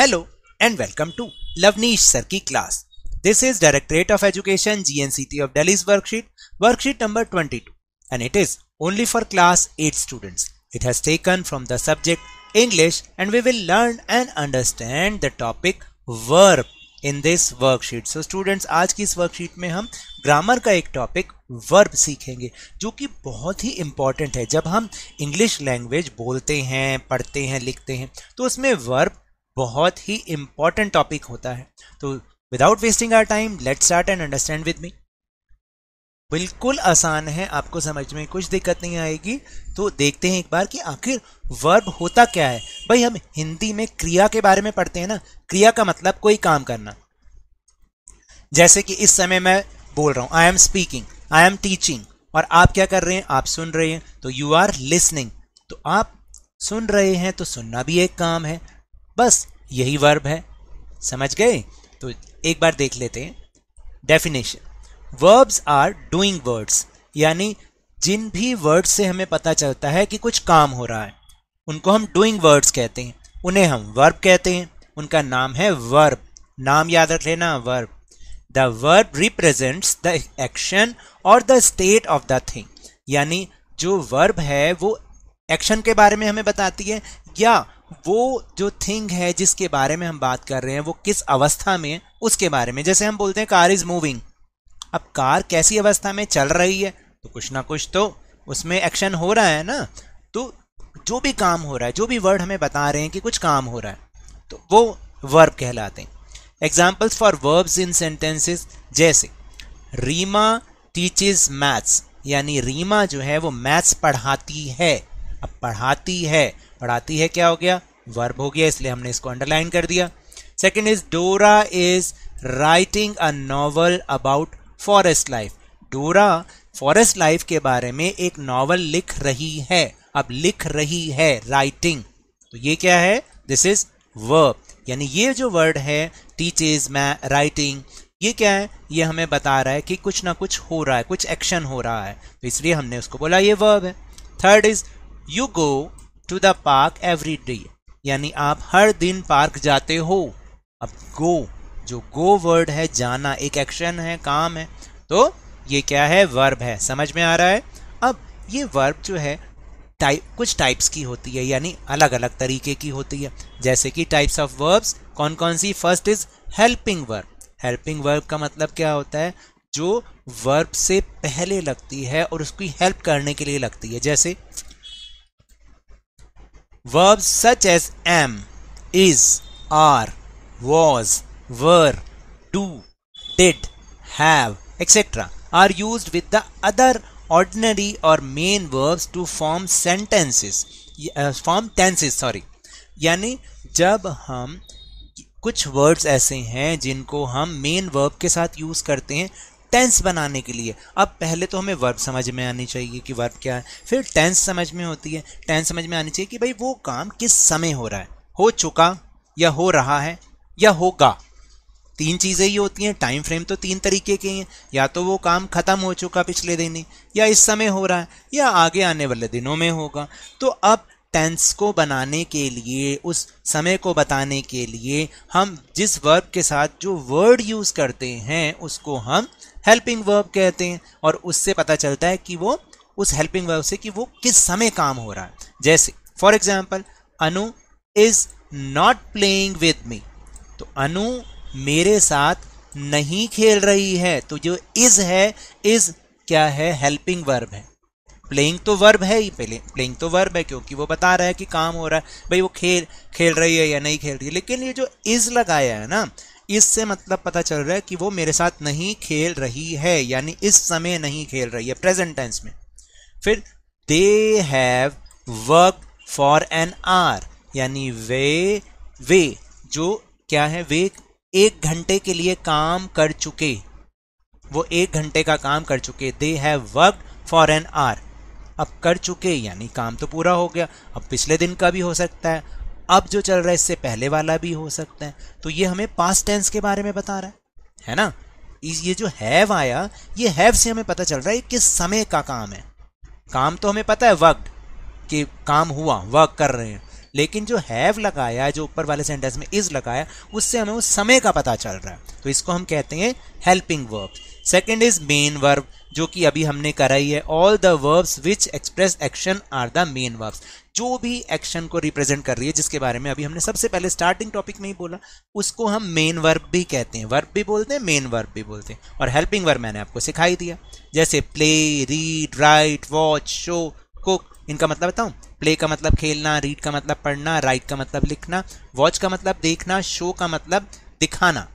Hello and welcome to Lavneesh sir की class this is directorate of education GNCT of Delhi worksheet worksheet number 22 and it is only for class 8 students it has taken from the subject English and we will learn and understand the topic verb in this worksheet so students आज की इस worksheet में हम grammar का एक topic verb सीखेंगे जो कि बहुत ही इंपॉर्टेंट है जब हम इंग्लिश लैंग्वेज बोलते हैं पढ़ते हैं लिखते हैं तो उसमें वर्ब बहुत ही इंपॉर्टेंट टॉपिक होता है तो without wasting our time let start and understand with me बिल्कुल आसान है आपको समझ में कुछ दिक्कत नहीं आएगी तो देखते हैं एक बार कि आखिर वर्ब होता क्या है भाई हम हिंदी में क्रिया के बारे में पढ़ते हैं ना क्रिया का मतलब कोई काम करना जैसे कि इस समय मैं बोल रहा हूँ I am speaking I am teaching और आप क्या कर रहे हैं आप सुन रहे हैं तो यू आर लिसनिंग तो आप सुन रहे हैं तो सुनना भी एक काम है बस यही वर्ब है समझ गए तो एक बार देख लेते हैं definition verbs are doing words यानी जिन भी वर्ड्स से हमें पता चलता है कि कुछ काम हो रहा है उनको हम डूइंग वर्ड्स कहते हैं उन्हें हम वर्ब कहते हैं उनका नाम है वर्ब नाम याद रख लेना verb the verb represents the action और the state of the thing यानी जो वर्ब है वो एक्शन के बारे में हमें बताती है या वो जो थिंग है जिसके बारे में हम बात कर रहे हैं वो किस अवस्था में उसके बारे में जैसे हम बोलते हैं कार इज़ मूविंग अब कार कैसी अवस्था में चल रही है तो कुछ ना कुछ तो उसमें एक्शन हो रहा है ना तो जो भी काम हो रहा है जो भी वर्ड हमें बता रहे हैं कि कुछ काम हो रहा है तो वो वर्ब कहलाते हैं examples for verbs in sentences जैसे रीमा टीचेज मैथ्स यानी रीमा जो है वो मैथ्स पढ़ाती है अब पढ़ाती है पढ़ाती है क्या हो गया वर्ब हो गया इसलिए हमने इसको अंडरलाइन कर दिया second is Dora is writing a novel about forest life Dora forest life के बारे में एक नॉवल लिख रही है अब लिख रही है राइटिंग तो ये क्या है दिस इज वर्ब यानी ये जो वर्ड है टीच इज मै राइटिंग ये क्या है ये हमें बता रहा है कि कुछ ना कुछ हो रहा है कुछ एक्शन हो रहा है तो इसलिए हमने उसको बोला ये वर्ब है third is you go to the park every day यानी आप हर दिन पार्क जाते हो अब गो जो गो वर्ड है जाना एक एक्शन है काम है तो ये क्या है वर्ब है समझ में आ रहा है अब ये वर्ब जो है टाइप कुछ टाइप्स की होती है यानी अलग अलग तरीके की होती है जैसे कि टाइप्स ऑफ वर्ब्स कौन कौन सी first is helping verb helping verb का मतलब क्या होता है जो वर्ब से पहले लगती है और उसकी हेल्प करने के लिए लगती है जैसे Verbs such as am, is, are, was, were, do, did, have, etc. are used with the other ordinary or main verbs to form sentences uh, form tenses sorry यानी जब हम कुछ वर्ड्स ऐसे हैं जिनको हम मेन वर्ब के साथ यूज़ करते हैं टेंस बनाने के लिए अब पहले तो हमें वर्ब समझ में आनी चाहिए कि वर्ब क्या है फिर टेंस समझ में होती है टेंस समझ में आनी चाहिए कि भाई वो काम किस समय हो रहा है हो चुका या हो रहा है या होगा तीन चीज़ें ही होती हैं टाइम फ्रेम तो तीन तरीके के हैं या तो वो काम ख़त्म हो चुका पिछले दिन ही या इस समय हो रहा है या आगे आने वाले दिनों में होगा तो अब टेंस को बनाने के लिए उस समय को बताने के लिए हम जिस वर्ब के साथ जो वर्ड यूज़ करते हैं उसको हम हेल्पिंग वर्ब कहते हैं और उससे पता चलता है कि वो उस हेल्पिंग वर्ब से कि वो किस समय काम हो रहा है जैसे for example Anu is not playing with me तो अनु मेरे साथ नहीं खेल रही है तो जो इज है इज क्या है हेल्पिंग वर्ब है प्लेइंग तो वर्ब है ही पहले प्लेइंग तो वर्ब है क्योंकि वो बता रहा है कि काम हो रहा है भाई वो खेल खेल रही है या नहीं खेल रही है लेकिन ये जो इज लगाया है ना इससे मतलब पता चल रहा है कि वो मेरे साथ नहीं खेल रही है यानी इस समय नहीं खेल रही है प्रेजेंट टेंस में फिर they have work for an hour यानी वे वे जो क्या है वे एक घंटे के लिए काम कर चुके वो एक घंटे का काम कर चुके they have work for an hour अब कर चुके यानी काम तो पूरा हो गया अब पिछले दिन का भी हो सकता है अब जो चल रहा है इससे पहले वाला भी हो सकता है तो ये हमें पास्ट टेंस के बारे में बता रहा है है ना इस ये जो हैव आया ये हैव से हमें पता चल रहा है कि समय का काम है काम तो हमें पता है वर्क कि काम हुआ वर्क कर रहे हैं लेकिन जो हैव लगाया है जो ऊपर वाले सेंटेंस में इज लगाया उससे हमें उस समय का पता चल रहा है तो इसको हम कहते हैं helping verbs second is main verb जो कि अभी हमने कराई है all the verbs which express action are the main verbs जो भी एक्शन को रिप्रेजेंट कर रही है जिसके बारे में अभी हमने सबसे पहले स्टार्टिंग टॉपिक में ही बोला उसको हम मेन वर्ब भी कहते हैं वर्ब भी बोलते हैं मेन वर्ब भी बोलते हैं और हेल्पिंग वर्ब मैंने आपको सिखाई दिया जैसे play read write watch show cook इनका मतलब बताऊँ प्ले का मतलब खेलना रीड का मतलब पढ़ना राइट का मतलब लिखना वॉच का मतलब देखना शो का मतलब दिखाना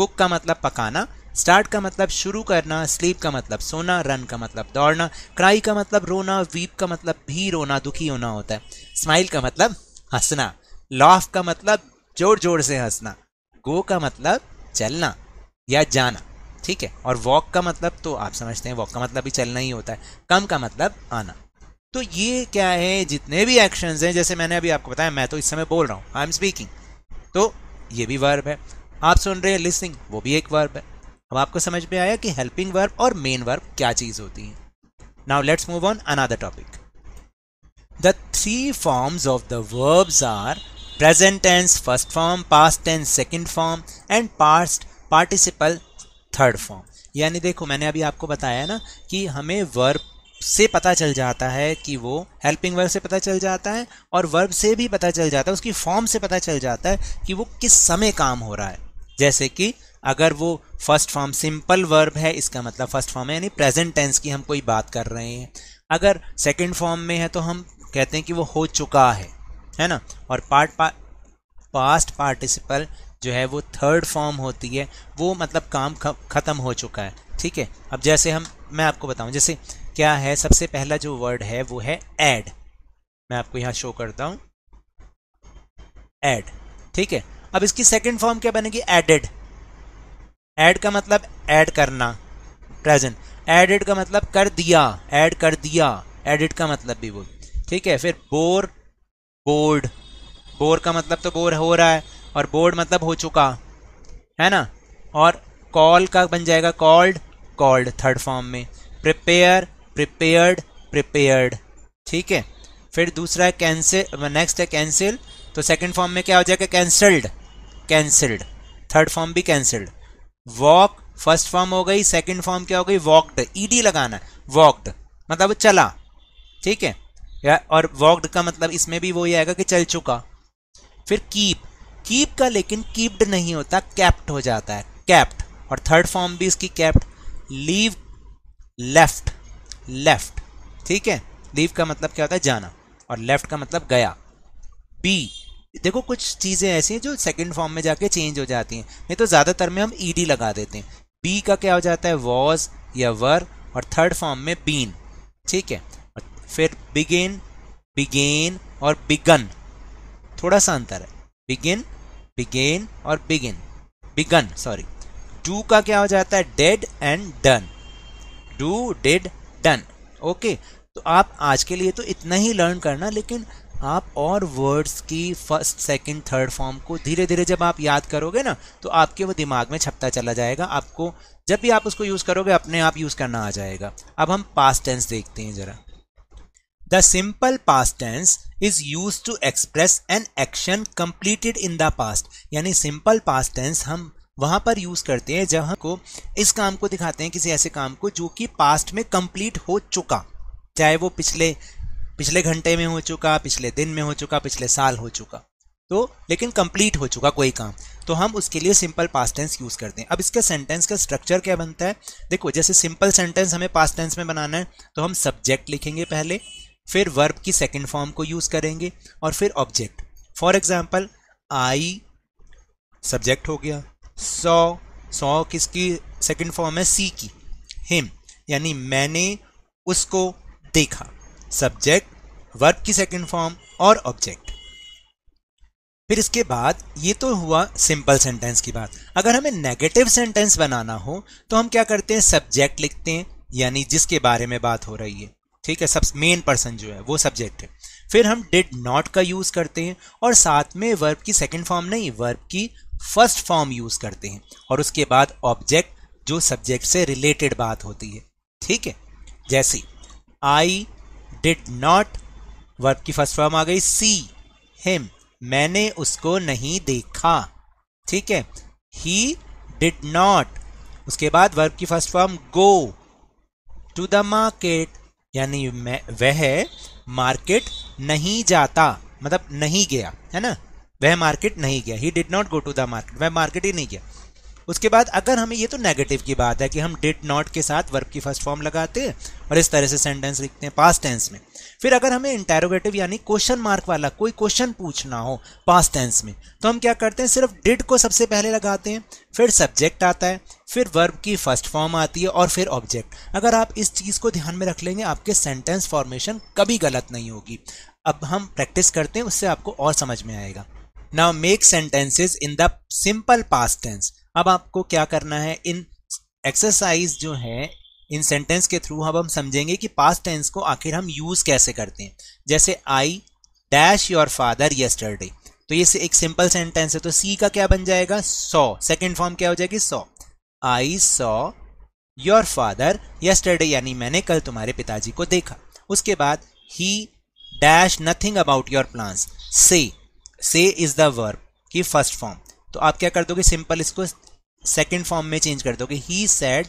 कुक का मतलब पकाना स्टार्ट का मतलब शुरू करना स्लीप का मतलब सोना रन का मतलब दौड़ना क्राई का मतलब रोना वीप का मतलब भी रोना दुखी होना होता है स्माइल का मतलब हंसना लॉफ का मतलब जोर जोर से हंसना गो का मतलब चलना या जाना ठीक है और वॉक का मतलब तो आप समझते हैं वॉक का मतलब भी चलना ही होता है कम का मतलब आना तो ये क्या है जितने भी एक्शंस हैं जैसे मैंने अभी आपको बताया मैं तो इस समय बोल रहा हूँ आई एम स्पीकिंग तो ये भी वर्ब है आप सुन रहे हैं लिसनिंग वो भी एक वर्ब है अब आपको समझ में आया कि हेल्पिंग वर्ब और मेन वर्ब क्या चीज़ होती है now let's move on another topic the three forms of the verbs are present tense first form past tense second form and past participle third form यानी देखो मैंने अभी आपको बताया ना कि हमें वर्ब से पता चल जाता है कि वो हेल्पिंग वर्ब से पता चल जाता है और वर्ब से भी पता चल जाता है उसकी फॉर्म से पता चल जाता है कि वो किस समय काम हो रहा है जैसे कि अगर वो फर्स्ट फॉर्म सिंपल वर्ब है इसका मतलब फर्स्ट फॉर्म है यानी प्रेजेंट टेंस की हम कोई बात कर रहे हैं अगर सेकेंड फॉर्म में है तो हम कहते हैं कि वो हो चुका है है ना और पार्ट पा, पास्ट पार्टिसिपल जो है वो थर्ड फॉर्म होती है वो मतलब काम ख़त्म हो चुका है ठीक है अब जैसे हम मैं आपको बताऊं जैसे क्या है सबसे पहला जो वर्ड है वो है एड मैं आपको यहाँ शो करता हूँ एड ठीक है अब इसकी सेकेंड फॉर्म क्या बनेगी एडेड ऐड का मतलब ऐड करना प्रेजेंट एडिड का मतलब कर दिया ऐड कर दिया एडिट का मतलब भी वो ठीक है फिर बोर बोर्ड बोर का मतलब तो बोर हो रहा है और बोर्ड मतलब हो चुका है ना और कॉल का बन जाएगा कॉल्ड कॉल्ड थर्ड फॉर्म में प्रिपेयर प्रिपेयर्ड प्रिपेयर्ड ठीक है फिर दूसरा है कैंसिल नेक्स्ट है कैंसिल तो सेकंड फॉर्म में क्या हो जाएगा कैंसल्ड कैंसल्ड थर्ड फॉर्म भी कैंसल्ड वॉक फर्स्ट फॉर्म हो गई सेकंड फॉर्म क्या हो गई वॉकड ईडी लगाना है वॉकड मतलब चला ठीक है या और वॉकड का मतलब इसमें भी वो ही आएगा कि चल चुका फिर कीप कीप का लेकिन कीप्ड नहीं होता कैप्ट हो जाता है कैप्ट और थर्ड फॉर्म भी इसकी कैप्ट लीव लेफ्ट लेफ्ट ठीक है लीव का मतलब क्या होता है जाना और लेफ्ट का मतलब गया बी देखो कुछ चीज़ें ऐसी हैं जो सेकेंड फॉर्म में जाके चेंज हो जाती हैं नहीं तो ज़्यादातर में हम ई लगा देते हैं बी का क्या हो जाता है वॉज या वर और थर्ड फॉर्म में बीन ठीक है फिर बिगिन बिगेन और बिगन थोड़ा सा अंतर है बिगिन बिगेन और बिगिन बिगन सॉरी डू का क्या हो जाता है did and done do did done okay तो आप आज के लिए तो इतना ही लर्न करना लेकिन आप और वर्ड्स की फर्स्ट सेकंड थर्ड फॉर्म को धीरे धीरे जब आप याद करोगे ना तो आपके वो दिमाग में छपता चला जाएगा आपको जब भी आप उसको यूज़ करोगे अपने आप यूज़ करना आ जाएगा अब हम पास्ट टेंस देखते हैं ज़रा the simple past tense is use to express an action completed in the past यानी सिंपल पास्ट टेंस हम वहाँ पर यूज़ करते हैं जब हमको इस काम को दिखाते हैं किसी ऐसे काम को जो कि पास्ट में कंप्लीट हो चुका चाहे वो पिछले पिछले घंटे में हो चुका पिछले दिन में हो चुका पिछले साल हो चुका तो लेकिन कंप्लीट हो चुका कोई काम तो हम उसके लिए सिंपल पास टेंस यूज़ करते हैं अब इसके सेंटेंस का स्ट्रक्चर क्या बनता है देखो जैसे सिंपल सेंटेंस हमें पास टेंस में बनाना है तो हम सब्जेक्ट लिखेंगे पहले फिर वर्ब की सेकेंड फॉर्म को यूज़ करेंगे और फिर object for example I subject हो गया सौ सौ किसकी सेकेंड फॉर्म है सी की हिम यानी मैंने उसको देखा सब्जेक्ट वर्ब की सेकेंड फॉर्म और ऑब्जेक्ट फिर इसके बाद ये तो हुआ सिंपल सेंटेंस की बात अगर हमें नेगेटिव सेंटेंस बनाना हो तो हम क्या करते हैं सब्जेक्ट लिखते हैं यानी जिसके बारे में बात हो रही है ठीक है सब मेन पर्सन जो है वो सब्जेक्ट है फिर हम डिड नॉट का यूज़ करते हैं और साथ में वर्ब की सेकेंड फॉर्म नहीं वर्ब की फर्स्ट फॉर्म यूज़ करते हैं और उसके बाद ऑब्जेक्ट जो सब्जेक्ट से रिलेटेड बात होती है ठीक है जैसे आई डिड नॉट वर्ब की फर्स्ट फॉर्म आ गई सी हिम मैंने उसको नहीं देखा ठीक है ही डिड नॉट उसके बाद वर्ब की first form go to the market यानी वह मार्केट नहीं जाता मतलब नहीं गया है ना वह मार्केट नहीं गया he did not go to the market वह मार्केट ही नहीं गया उसके बाद अगर हमें ये तो नेगेटिव की बात है कि हम डिड नॉट के साथ वर्ब की फर्स्ट फॉर्म लगाते हैं और इस तरह से सेंटेंस लिखते हैं पास्ट टेंस में फिर अगर हमें इंटेरोगेटिव यानी क्वेश्चन मार्क वाला कोई क्वेश्चन पूछना हो पास्ट टेंस में तो हम क्या करते हैं सिर्फ डिड को सबसे पहले लगाते हैं फिर सब्जेक्ट आता है फिर वर्ब की फर्स्ट फॉर्म आती है और फिर ऑब्जेक्ट अगर आप इस चीज़ को ध्यान में रख लेंगे आपके सेंटेंस फॉर्मेशन कभी गलत नहीं होगी अब हम प्रैक्टिस करते हैं उससे आपको और समझ में आएगा now make sentences in the simple past tense अब आपको क्या करना है इन एक्सरसाइज जो है इन सेंटेंस के थ्रू अब हम समझेंगे कि पास्ट टेंस को आखिर हम यूज़ कैसे करते हैं जैसे I dash your father yesterday तो ये एक सिंपल सेंटेंस है तो सी का क्या बन जाएगा सौ सेकेंड फॉर्म क्या हो जाएगी सौ आई सौ योर फादर यस्टरडे यानी मैंने कल तुम्हारे पिताजी को देखा उसके बाद he dash nothing about your plans say say is the verb की फर्स्ट फॉर्म तो आप क्या कर दोगे सिंपल इसको सेकेंड फॉर्म में चेंज कर दोगे he said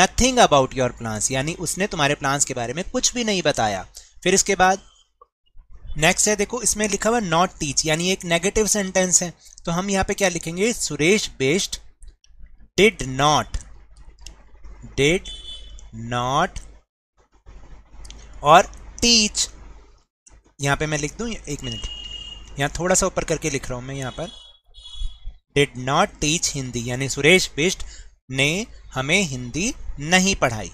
nothing about your plants यानी उसने तुम्हारे प्लांट्स के बारे में कुछ भी नहीं बताया फिर इसके बाद नेक्स्ट है देखो इसमें लिखा हुआ नॉट टीच यानी एक नेगेटिव सेंटेंस है तो हम यहां पे क्या लिखेंगे Suresh best did not did not और टीच यहां पे मैं लिख दू एक मिनट यहां थोड़ा सा ऊपर करके लिख रहा हूं मैं यहाँ पर डिड नॉट टीच हिंदी यानी सुरेश बिष्ट ने हमें हिंदी नहीं पढ़ाई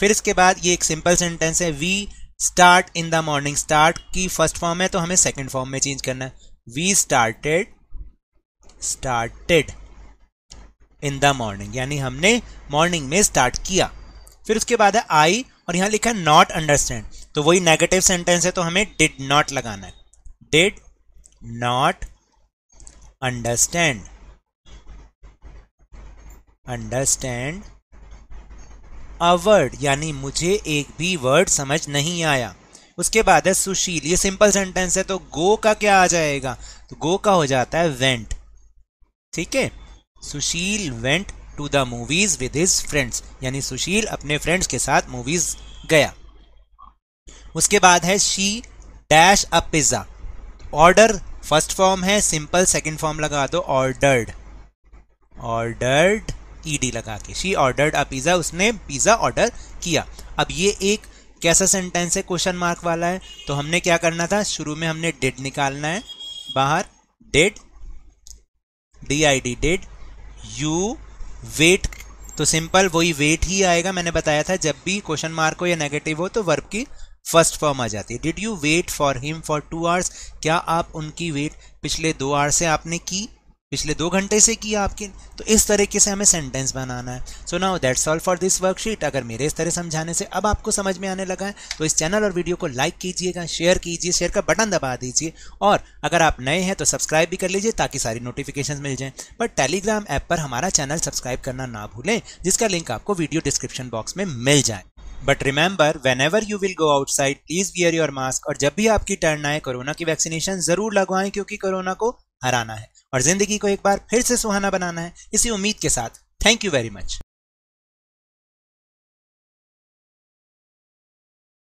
फिर इसके बाद ये एक सिंपल सेंटेंस है we start in the morning start की फर्स्ट फॉर्म है तो हमें सेकेंड फॉर्म में चेंज करना है we started started in the morning यानी हमने मॉर्निंग में स्टार्ट किया फिर उसके बाद है आई और यहां लिखा है नॉट अंडरस्टैंड तो वही नेगेटिव सेंटेंस है तो हमें डिड नॉट लगाना है did not understand understand a word यानी मुझे एक भी वर्ड समझ नहीं आया उसके बाद है सुशील ये सिंपल सेंटेंस है तो गो का क्या आ जाएगा तो गो का हो जाता है वेंट ठीक है Sushil went to the movies with his friends यानी सुशील अपने फ्रेंड्स के साथ मूवीज गया उसके बाद है she dash a pizza order first form है सिंपल सेकंड फॉर्म लगा दो ऑर्डर्ड ऑर्डर्ड ई डी लगा के शी ऑर्डर्ड अ पिज़्ज़ा उसने पिज़्ज़ा ऑर्डर किया अब ये एक कैसा सेंटेंस है क्वेश्चन मार्क वाला है तो हमने क्या करना था शुरू में हमने डेड निकालना है बाहर did D I D did you wait तो सिंपल वही वेट ही आएगा मैंने बताया था जब भी क्वेश्चन मार्क हो या नेगेटिव हो तो वर्ब की फर्स्ट फॉर्म आ जाती है did you wait for him for two hours क्या आप उनकी वेट पिछले दो आवर्स से आपने की पिछले दो घंटे से किया आपके तो इस तरीके से हमें सेंटेंस बनाना है so now that's all for this worksheet अगर मेरे इस तरह समझाने से अब आपको समझ में आने लगा है तो इस चैनल और वीडियो को लाइक कीजिएगा शेयर कीजिए शेयर का बटन दबा दीजिए और अगर आप नए हैं तो सब्सक्राइब भी कर लीजिए ताकि सारी नोटिफिकेशन मिल जाएँ बट टेलीग्राम ऐप पर हमारा चैनल सब्सक्राइब करना ना भूलें जिसका लिंक आपको वीडियो डिस्क्रिप्शन बॉक्स में मिल जाए but remember whenever you will go outside please wear your mask और जब भी आपकी टर्न आए कोरोना की वैक्सीनेशन जरूर लगवाएं क्योंकि कोरोना को हराना है और ज़िंदगी को एक बार फिर से सुहाना बनाना है इसी उम्मीद के साथ थैंक यू वेरी मच